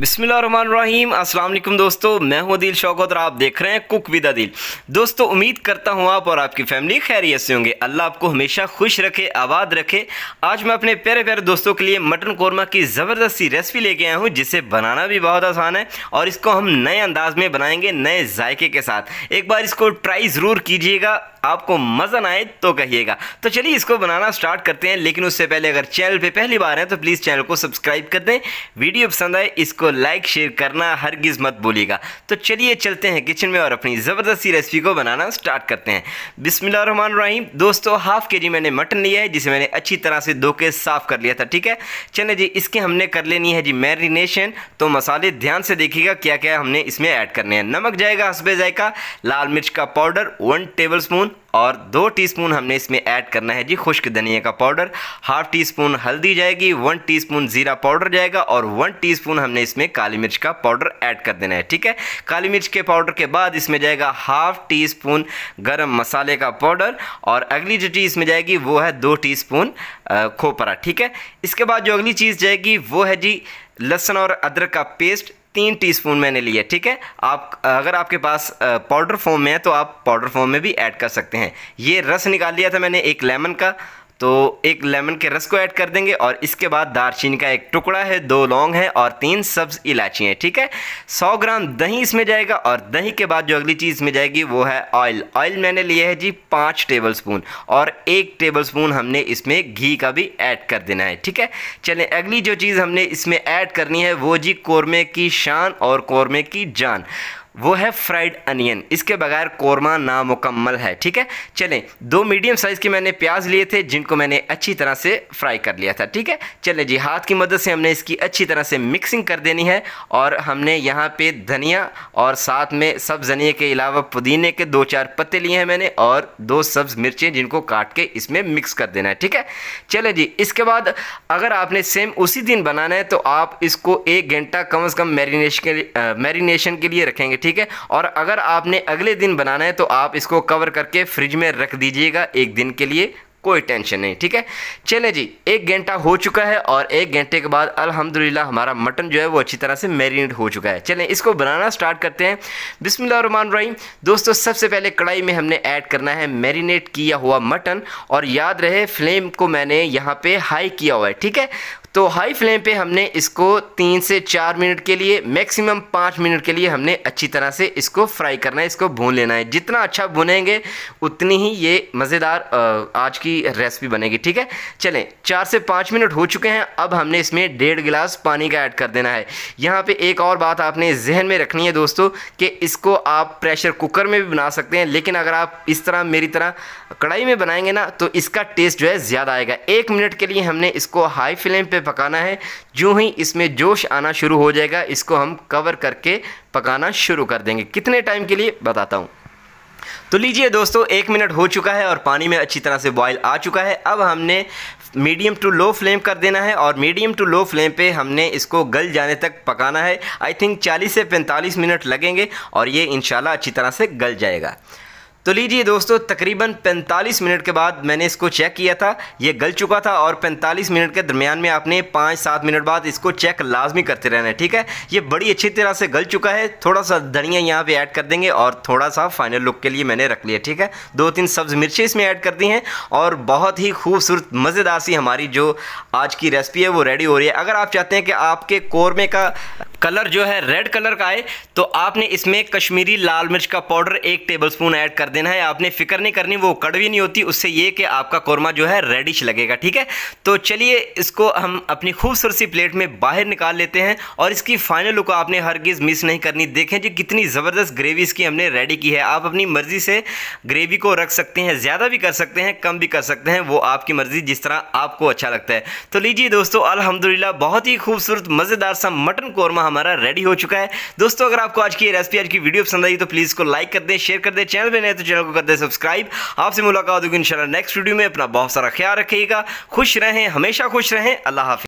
बिसमीम असल दोस्तों मैं हूं अदील शौकत और आप देख रहे हैं कुक विद अदील दोस्तों उम्मीद करता हूं आप और आपकी फैमिली खैरियत से होंगे अल्लाह आपको हमेशा खुश रखे आबाद रखे आज मैं अपने प्यारे प्यारे दोस्तों के लिए मटन कौरमा की ज़बरदस्ती रेसिपी लेके आया हूं जिसे बनाना भी बहुत आसान है और इसको हम नए अंदाज में बनाएंगे नए जायके के साथ एक बार इसको ट्राई ज़रूर कीजिएगा आपको मज़ा ना आए तो कहिएगा तो चलिए इसको बनाना स्टार्ट करते हैं लेकिन उससे पहले अगर चैनल पर पहली बार हैं तो प्लीज़ चैनल को सब्सक्राइब कर दें वीडियो पसंद आए इसको लाइक शेयर करना हर गिज़ मत भूलिएगा तो चलिए चलते हैं किचन में और अपनी ज़बरदस्ती रेसिपी को बनाना स्टार्ट करते हैं बिसमान रहीम दोस्तों हाफ़ के जी मैंने मटन लिया है जिसे मैंने अच्छी तरह से धो के साफ़ कर लिया था ठीक है चले जी इसके हमने कर लेनी है जी मैरिनेशन तो मसाले ध्यान से देखिएगा क्या क्या हमने इसमें ऐड करने हैं नमक जाएगा हसबे जायका लाल मिर्च का पाउडर वन टेबल स्पून और दो टीस्पून हमने इसमें ऐड करना है जी खुश्क धनिया का पाउडर हाफ टी स्पून हल्दी जाएगी वन टीस्पून ज़ीरा पाउडर जाएगा और वन टीस्पून हमने इसमें काली मिर्च का पाउडर ऐड कर देना है ठीक है काली मिर्च के पाउडर के बाद इसमें जाएगा हाफ टी स्पून गर्म मसाले का पाउडर और अगली जो चीज़ इसमें जाएगी वो है दो टी स्पून खोपरा ठीक है इसके बाद जो अगली चीज़ जाएगी वो है जी लहसुन और अदरक का पेस्ट तीन टीस्पून मैंने लिया ठीक है आप अगर आपके पास पाउडर फॉर्म में है तो आप पाउडर फॉर्म में भी ऐड कर सकते हैं ये रस निकाल लिया था मैंने एक लेमन का तो एक लेमन के रस को ऐड कर देंगे और इसके बाद दारचीनी का एक टुकड़ा है दो लौंग है और तीन सब्ज इलायची हैं ठीक है सौ ग्राम दही इसमें जाएगा और दही के बाद जो अगली चीज़ इसमें जाएगी वो है ऑयल ऑयल मैंने लिया है जी पाँच टेबल स्पून और एक टेबल स्पून हमने इसमें घी का भी ऐड कर देना है ठीक है चले अगली जो चीज़ हमने इसमें ऐड करनी है वो जी कौरमे की शान और कौरमे की जान वो है फ्राइड अनियन इसके बगैर कोरमा नामुकम्मल है ठीक है चलें दो मीडियम साइज़ के मैंने प्याज लिए थे जिनको मैंने अच्छी तरह से फ्राई कर लिया था ठीक है चलें जी हाथ की मदद से हमने इसकी अच्छी तरह से मिक्सिंग कर देनी है और हमने यहाँ पे धनिया और साथ में सब्ज धनिया के अलावा पुदीने के दो चार पत्ते लिए हैं मैंने और दो सब्ज मिर्चें जिनको काट के इसमें मिक्स कर देना है ठीक है चलें जी इसके बाद अगर आपने सेम उसी दिन बनाना है तो आप इसको एक घंटा कम अज़ कम मैरिनेशन के मैरिनेशन के लिए रखेंगे ठीक ठीक है और अगर आपने अगले दिन बनाना है तो आप इसको कवर करके फ्रिज में रख दीजिएगा एक दिन के लिए कोई टेंशन नहीं ठीक है चले जी एक घंटा हो चुका है और एक घंटे के बाद अल्हम्दुलिल्लाह हमारा मटन जो है वो अच्छी तरह से मैरिनेट हो चुका है चलें इसको बनाना स्टार्ट करते हैं रहमान रहीम दोस्तों सबसे पहले कढ़ाई में हमने ऐड करना है मैरिनेट किया हुआ मटन और याद रहे फ्लेम को मैंने यहाँ पे हाई किया हुआ है ठीक है तो हाई फ्लेम पे हमने इसको तीन से चार मिनट के लिए मैक्सिमम पाँच मिनट के लिए हमने अच्छी तरह से इसको फ्राई करना है इसको भून लेना है जितना अच्छा भुनेंगे उतनी ही ये मज़ेदार आज की रेसिपी बनेगी ठीक है चलें चार से पाँच मिनट हो चुके हैं अब हमने इसमें डेढ़ गिलास पानी का ऐड कर देना है यहाँ पर एक और बात आपने जहन में रखनी है दोस्तों कि इसको आप प्रेशर कुकर में भी बना सकते हैं लेकिन अगर आप इस तरह मेरी तरह कढ़ाई में बनाएंगे ना तो इसका टेस्ट जो है ज़्यादा आएगा एक मिनट के लिए हमने इसको हाई फ्लेम पर में पकाना है जो ही इसमें जोश आना शुरू हो जाएगा इसको हम कवर करके पकाना शुरू कर देंगे कितने टाइम के लिए बताता हूँ तो लीजिए दोस्तों एक मिनट हो चुका है और पानी में अच्छी तरह से बॉयल आ चुका है अब हमने मीडियम टू लो फ्लेम कर देना है और मीडियम टू लो फ्लेम पे हमने इसको गल जाने तक पकाना है आई थिंक 40 से 45 मिनट लगेंगे और ये इनशाला अच्छी तरह से गल जाएगा तो लीजिए दोस्तों तकरीबन 45 मिनट के बाद मैंने इसको चेक किया था ये गल चुका था और 45 मिनट के दरमियान में आपने पाँच सात मिनट बाद इसको चेक लाजमी करते रहना है ठीक है ये बड़ी अच्छी तरह से गल चुका है थोड़ा सा धनिया यहाँ पे ऐड कर देंगे और थोड़ा सा फाइनल लुक के लिए मैंने रख लिया ठीक है दो तीन सब्ज़ मिर्चें इसमें ऐड कर दी हैं और बहुत ही खूबसूरत मज़ेदार सी हमारी जो आज की रेसिपी है वो रेडी हो रही है अगर आप चाहते हैं कि आपके कौरमे का कलर जो है रेड कलर का आए तो आपने इसमें कश्मीरी लाल मिर्च का पाउडर एक टेबलस्पून ऐड कर देना है आपने फिक्र नहीं करनी वो कड़वी नहीं होती उससे ये कि आपका कौरमा जो है रेडिश लगेगा ठीक है तो चलिए इसको हम अपनी खूबसूरत सी प्लेट में बाहर निकाल लेते हैं और इसकी फाइनल लुक आपने गीज़ मिस नहीं करनी देखें जी कितनी ज़बरदस्त ग्रेवी इसकी हमने रेडी की है आप अपनी मर्ज़ी से ग्रेवी को रख सकते हैं ज़्यादा भी कर सकते हैं कम भी कर सकते हैं वो आपकी मर्ज़ी जिस तरह आपको अच्छा लगता है तो लीजिए दोस्तों अलहमदिल्ला बहुत ही खूबसूरत मज़ेदार सा मटन कौरमा हमारा रेडी हो चुका है दोस्तों अगर आपको आज की रेसिपी आज की वीडियो पसंद आई तो प्लीज़ को लाइक कर दे शेयर कर दे चैनल पर नहीं तो चैनल को कर दे सब्सक्राइब आपसे मुलाकात होगी इंशाल्लाह नेक्स्ट वीडियो में अपना बहुत सारा ख्याल रखिएगा खुश रहें हमेशा खुश रहें अल्लाह हाफि